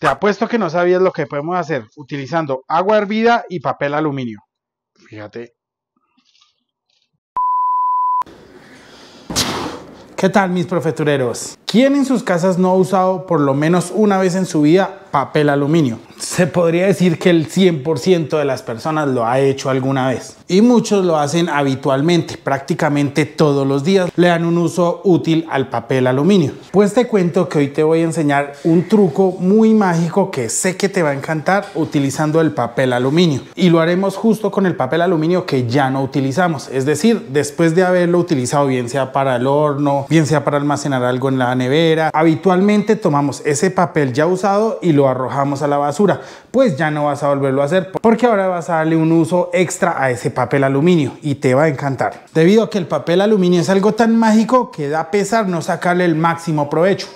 Te apuesto que no sabías lo que podemos hacer utilizando agua hervida y papel aluminio. Fíjate. ¿Qué tal mis profetureros? ¿Quién en sus casas no ha usado por lo menos una vez en su vida papel aluminio. Se podría decir que el 100% de las personas lo ha hecho alguna vez y muchos lo hacen habitualmente, prácticamente todos los días le dan un uso útil al papel aluminio. Pues te cuento que hoy te voy a enseñar un truco muy mágico que sé que te va a encantar utilizando el papel aluminio y lo haremos justo con el papel aluminio que ya no utilizamos, es decir, después de haberlo utilizado bien sea para el horno, bien sea para almacenar algo en la nevera, habitualmente tomamos ese papel ya usado y lo arrojamos a la basura, pues ya no vas a volverlo a hacer porque ahora vas a darle un uso extra a ese papel aluminio y te va a encantar. Debido a que el papel aluminio es algo tan mágico que da pesar no sacarle el máximo provecho.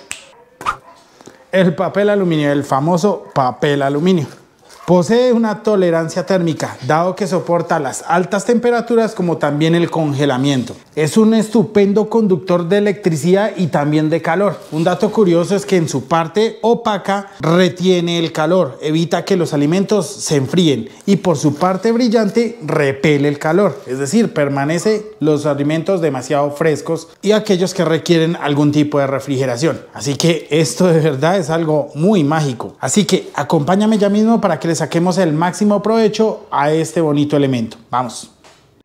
El papel aluminio, el famoso papel aluminio. Posee una tolerancia térmica, dado que soporta las altas temperaturas como también el congelamiento. Es un estupendo conductor de electricidad y también de calor. Un dato curioso es que en su parte opaca retiene el calor, evita que los alimentos se enfríen y por su parte brillante repele el calor, es decir, permanece los alimentos demasiado frescos y aquellos que requieren algún tipo de refrigeración. Así que esto de verdad es algo muy mágico. Así que acompáñame ya mismo para que le saquemos el máximo provecho a este bonito elemento. Vamos.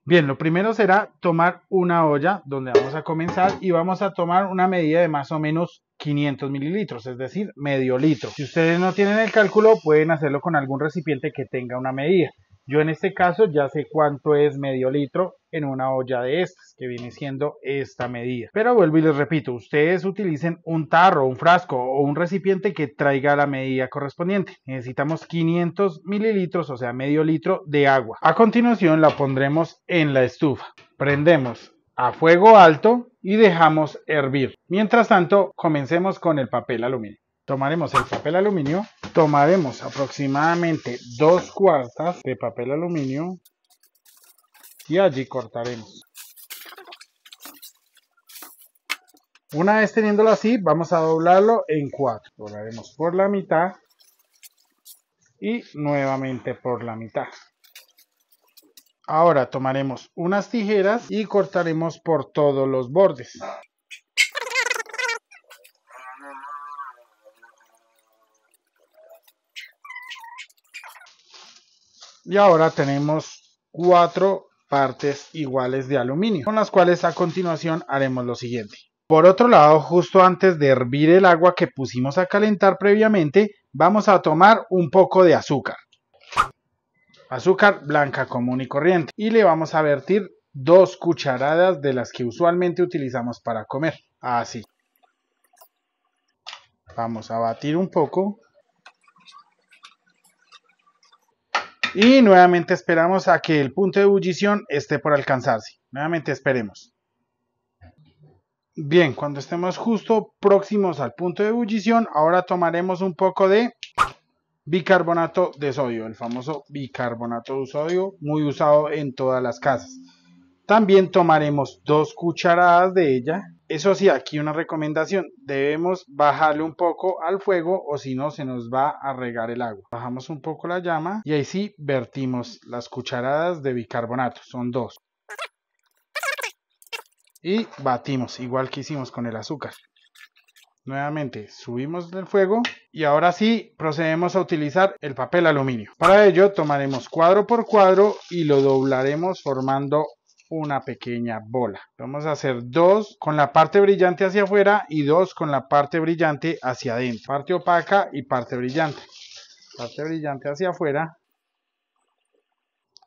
Bien, lo primero será tomar una olla donde vamos a comenzar y vamos a tomar una medida de más o menos 500 mililitros, es decir, medio litro. Si ustedes no tienen el cálculo, pueden hacerlo con algún recipiente que tenga una medida. Yo en este caso ya sé cuánto es medio litro en una olla de estas, que viene siendo esta medida. Pero vuelvo y les repito, ustedes utilicen un tarro, un frasco o un recipiente que traiga la medida correspondiente. Necesitamos 500 mililitros, o sea, medio litro de agua. A continuación la pondremos en la estufa. Prendemos a fuego alto y dejamos hervir. Mientras tanto, comencemos con el papel aluminio. Tomaremos el papel aluminio, tomaremos aproximadamente dos cuartas de papel aluminio y allí cortaremos. Una vez teniéndolo así, vamos a doblarlo en cuatro. Doblaremos por la mitad y nuevamente por la mitad. Ahora tomaremos unas tijeras y cortaremos por todos los bordes. y ahora tenemos cuatro partes iguales de aluminio, con las cuales a continuación haremos lo siguiente. Por otro lado, justo antes de hervir el agua que pusimos a calentar previamente, vamos a tomar un poco de azúcar. Azúcar blanca común y corriente. Y le vamos a vertir dos cucharadas de las que usualmente utilizamos para comer. Así. Vamos a batir un poco Y nuevamente esperamos a que el punto de ebullición esté por alcanzarse. Nuevamente esperemos. Bien, cuando estemos justo próximos al punto de ebullición, ahora tomaremos un poco de bicarbonato de sodio, el famoso bicarbonato de sodio, muy usado en todas las casas. También tomaremos dos cucharadas de ella eso sí, aquí una recomendación, debemos bajarle un poco al fuego o si no se nos va a regar el agua. Bajamos un poco la llama y ahí sí vertimos las cucharadas de bicarbonato, son dos. Y batimos, igual que hicimos con el azúcar. Nuevamente subimos del fuego y ahora sí procedemos a utilizar el papel aluminio. Para ello tomaremos cuadro por cuadro y lo doblaremos formando una pequeña bola. Vamos a hacer dos con la parte brillante hacia afuera y dos con la parte brillante hacia adentro. Parte opaca y parte brillante. Parte brillante hacia afuera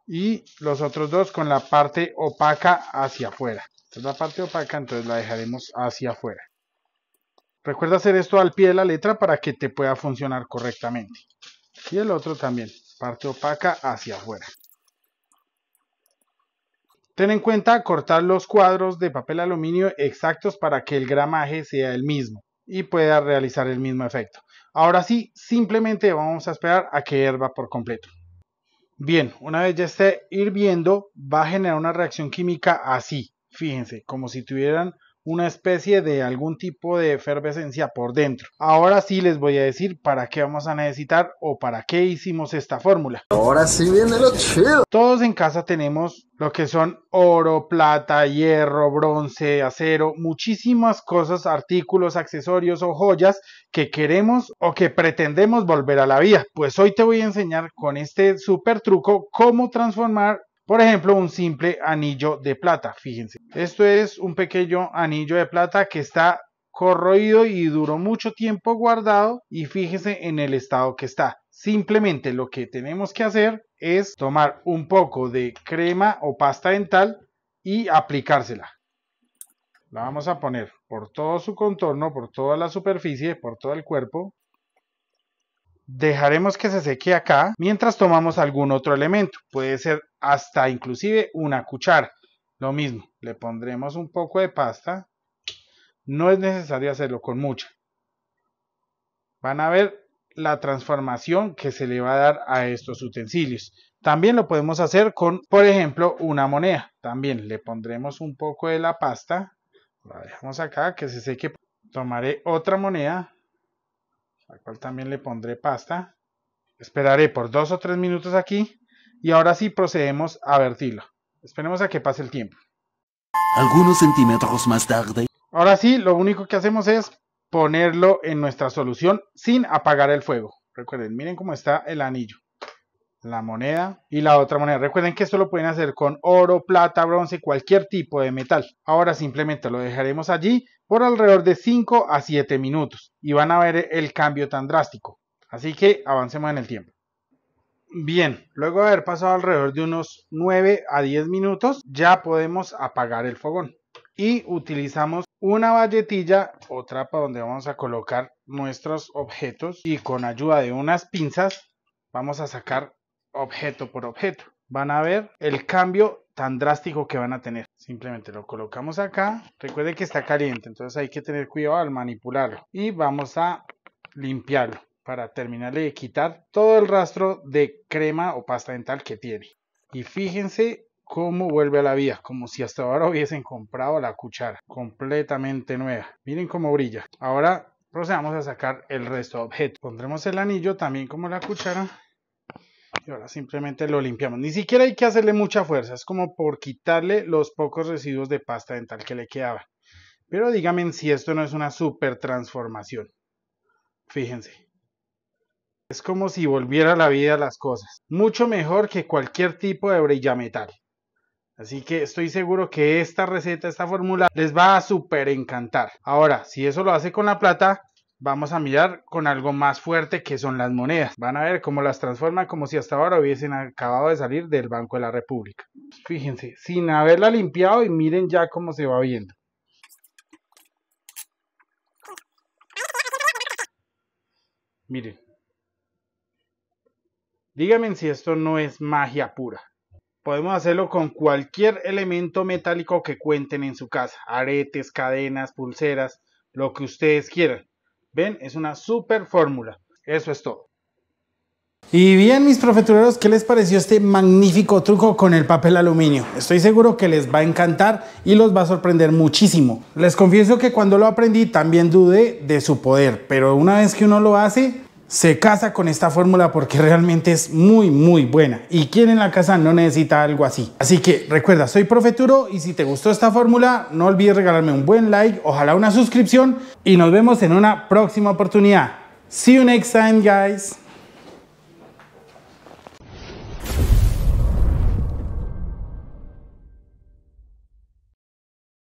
y los otros dos con la parte opaca hacia afuera. Esta es la parte opaca, entonces la dejaremos hacia afuera. Recuerda hacer esto al pie de la letra para que te pueda funcionar correctamente. Y el otro también, parte opaca hacia afuera. Ten en cuenta cortar los cuadros de papel aluminio exactos para que el gramaje sea el mismo y pueda realizar el mismo efecto. Ahora sí, simplemente vamos a esperar a que hierva por completo. Bien, una vez ya esté hirviendo, va a generar una reacción química así. Fíjense, como si tuvieran una especie de algún tipo de efervescencia por dentro. Ahora sí les voy a decir para qué vamos a necesitar o para qué hicimos esta fórmula. Ahora sí viene lo chido. Todos en casa tenemos lo que son oro, plata, hierro, bronce, acero, muchísimas cosas, artículos, accesorios o joyas que queremos o que pretendemos volver a la vida. Pues hoy te voy a enseñar con este super truco cómo transformar por ejemplo, un simple anillo de plata, fíjense. Esto es un pequeño anillo de plata que está corroído y duró mucho tiempo guardado y fíjense en el estado que está. Simplemente lo que tenemos que hacer es tomar un poco de crema o pasta dental y aplicársela. La vamos a poner por todo su contorno, por toda la superficie, por todo el cuerpo. Dejaremos que se seque acá mientras tomamos algún otro elemento, puede ser hasta inclusive una cuchara. Lo mismo, le pondremos un poco de pasta. No es necesario hacerlo con mucha. Van a ver la transformación que se le va a dar a estos utensilios. También lo podemos hacer con, por ejemplo, una moneda. También le pondremos un poco de la pasta. La dejamos acá que se seque. Tomaré otra moneda al cual también le pondré pasta. Esperaré por dos o tres minutos aquí y ahora sí procedemos a vertirlo. Esperemos a que pase el tiempo. Algunos centímetros más tarde. Ahora sí, lo único que hacemos es ponerlo en nuestra solución sin apagar el fuego. Recuerden, miren cómo está el anillo. La moneda y la otra moneda. Recuerden que esto lo pueden hacer con oro, plata, bronce, cualquier tipo de metal. Ahora simplemente lo dejaremos allí por alrededor de 5 a 7 minutos y van a ver el cambio tan drástico. Así que avancemos en el tiempo. Bien, luego de haber pasado alrededor de unos 9 a 10 minutos, ya podemos apagar el fogón. Y utilizamos una valletilla o trapa donde vamos a colocar nuestros objetos y con ayuda de unas pinzas vamos a sacar objeto por objeto. Van a ver el cambio tan drástico que van a tener. Simplemente lo colocamos acá. Recuerde que está caliente, entonces hay que tener cuidado al manipularlo. Y vamos a limpiarlo para terminarle de quitar todo el rastro de crema o pasta dental que tiene. Y fíjense cómo vuelve a la vida, como si hasta ahora hubiesen comprado la cuchara completamente nueva. Miren cómo brilla. Ahora procedamos a sacar el resto de objetos. Pondremos el anillo también como la cuchara y ahora simplemente lo limpiamos. Ni siquiera hay que hacerle mucha fuerza, es como por quitarle los pocos residuos de pasta dental que le quedaba Pero díganme si esto no es una super transformación. Fíjense. Es como si volviera a la vida las cosas. Mucho mejor que cualquier tipo de metal Así que estoy seguro que esta receta, esta fórmula les va a súper encantar. Ahora, si eso lo hace con la plata, vamos a mirar con algo más fuerte que son las monedas. Van a ver cómo las transforman como si hasta ahora hubiesen acabado de salir del Banco de la República. Fíjense, sin haberla limpiado y miren ya cómo se va viendo. Miren. Díganme si esto no es magia pura. Podemos hacerlo con cualquier elemento metálico que cuenten en su casa. Aretes, cadenas, pulseras, lo que ustedes quieran. Ven, es una super fórmula. Eso es todo. Y bien, mis profetureros, ¿qué les pareció este magnífico truco con el papel aluminio? Estoy seguro que les va a encantar y los va a sorprender muchísimo. Les confieso que cuando lo aprendí también dudé de su poder, pero una vez que uno lo hace, se casa con esta fórmula porque realmente es muy muy buena y quien en la casa no necesita algo así. Así que recuerda, soy Profeturo y si te gustó esta fórmula no olvides regalarme un buen like, ojalá una suscripción y nos vemos en una próxima oportunidad. See you next time guys.